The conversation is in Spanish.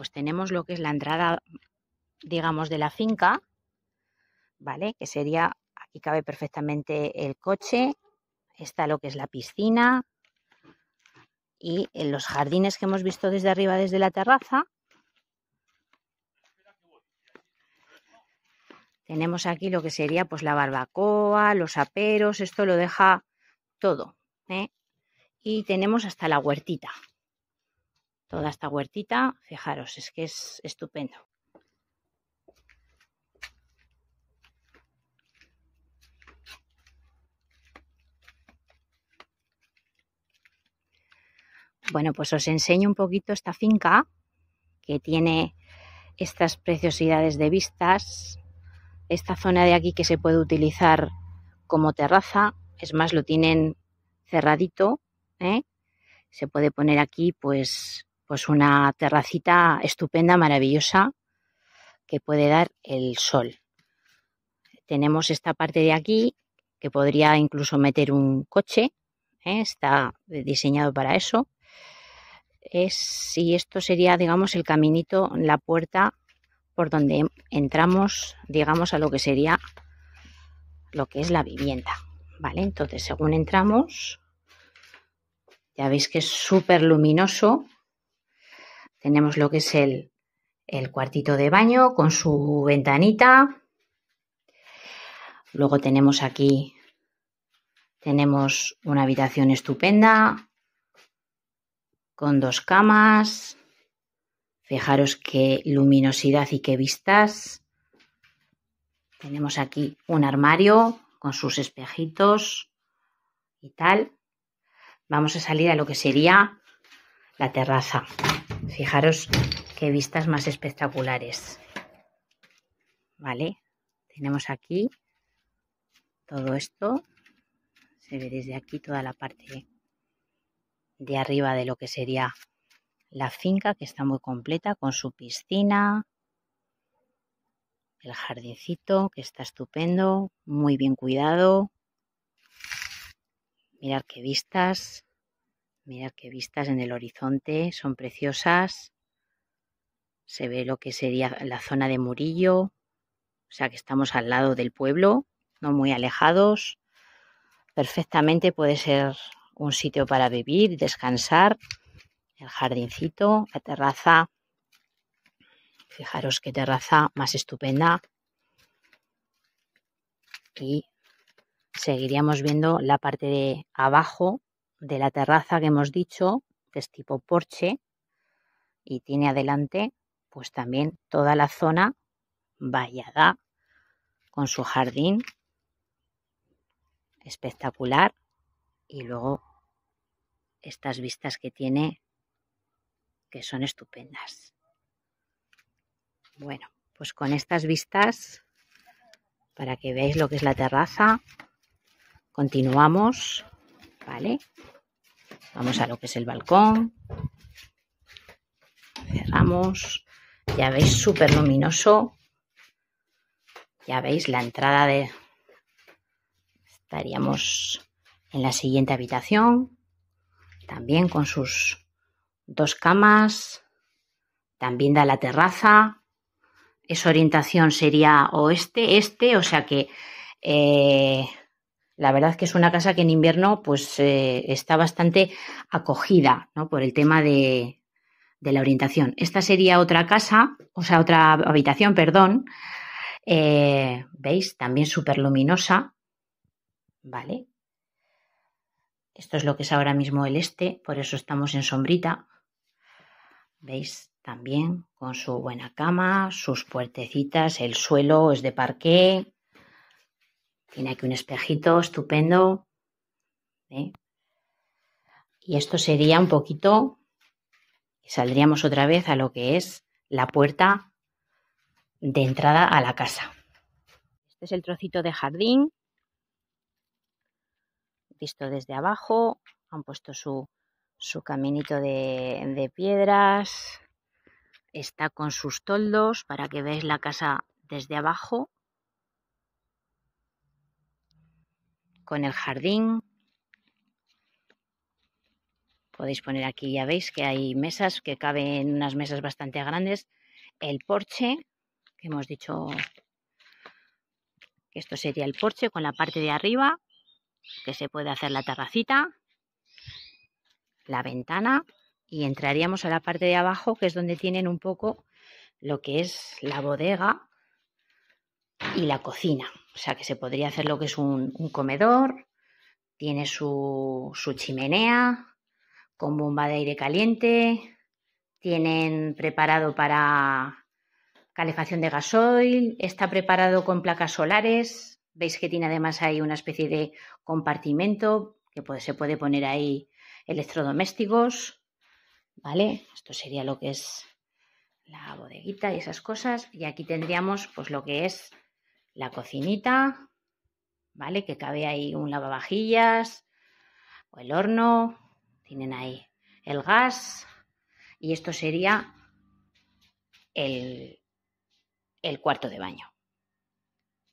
pues tenemos lo que es la entrada, digamos, de la finca, ¿vale? Que sería, aquí cabe perfectamente el coche, está lo que es la piscina y en eh, los jardines que hemos visto desde arriba, desde la terraza. Tenemos aquí lo que sería pues la barbacoa, los aperos, esto lo deja todo. ¿eh? Y tenemos hasta la huertita, toda esta huertita. Fijaros, es que es estupendo. Bueno, pues os enseño un poquito esta finca que tiene estas preciosidades de vistas. Esta zona de aquí que se puede utilizar como terraza, es más, lo tienen cerradito. ¿eh? Se puede poner aquí, pues, pues una terracita estupenda, maravillosa, que puede dar el sol. Tenemos esta parte de aquí, que podría incluso meter un coche, ¿eh? está diseñado para eso. y esto sería, digamos, el caminito, la puerta por donde entramos, digamos, a lo que sería lo que es la vivienda. ¿Vale? Entonces, según entramos, ya veis que es súper luminoso, tenemos lo que es el, cuartito de baño con su ventanita. Luego tenemos aquí, tenemos una habitación estupenda con dos camas. Fijaros qué luminosidad y qué vistas. Tenemos aquí un armario con sus espejitos y tal. Vamos a salir a lo que sería la terraza. Fijaros qué vistas más espectaculares. ¿Vale? Tenemos aquí todo esto. Se ve desde aquí toda la parte de arriba de lo que sería la finca, que está muy completa, con su piscina, el jardincito, que está estupendo, muy bien cuidado. Mirad qué vistas. Mirad qué vistas en el horizonte, son preciosas. Se ve lo que sería la zona de Murillo, o sea que estamos al lado del pueblo, no muy alejados. Perfectamente puede ser un sitio para vivir, descansar, el jardincito, la terraza. Fijaros qué terraza más estupenda. Y seguiríamos viendo la parte de abajo de la terraza que hemos dicho, que es tipo porche, y tiene adelante pues también toda la zona vallada con su jardín espectacular y luego estas vistas que tiene que son estupendas. Bueno, pues con estas vistas, para que veáis lo que es la terraza, continuamos ¿vale? Vamos a lo que es el balcón. Cerramos. Ya veis, súper luminoso. Ya veis la entrada de... Estaríamos en la siguiente habitación. También con sus dos camas. También da la terraza. Esa orientación sería oeste, este, o sea que eh, la verdad que es una casa que en invierno pues eh, está bastante acogida por el tema de, la orientación. Esta sería otra casa, o sea, otra habitación, perdón. Eh, ¿Veis? También súper luminosa. ¿Vale? Esto es lo que es ahora mismo el este, por eso estamos en sombrita. ¿Veis? También con su buena cama, sus puertecitas, el suelo es de parqué, tiene aquí un espejito estupendo. ¿eh? Y esto sería un poquito, saldríamos otra vez a lo que es la puerta de entrada a la casa. Este es el trocito de jardín, visto desde abajo, han puesto su, caminito de, de piedras, está con sus toldos para que veáis la casa desde abajo con el jardín. Podéis poner aquí, ya veis que hay mesas, que caben unas mesas bastante grandes. El porche, que hemos dicho que esto sería el porche con la parte de arriba, que se puede hacer la terracita, la ventana y entraríamos a la parte de abajo, que es donde tienen un poco lo que es la bodega y la cocina. O sea que se podría hacer lo que es un, comedor, tiene su, su chimenea con bomba de aire caliente, tienen preparado para calefacción de gasoil, está preparado con placas solares, veis que tiene además ahí una especie de compartimento que se puede poner ahí electrodomésticos, ¿vale? Esto sería lo que es la bodeguita y esas cosas y aquí tendríamos pues lo que es la cocinita, ¿vale? Que cabe ahí un lavavajillas o el horno, tienen ahí el gas y esto sería el, el cuarto de baño.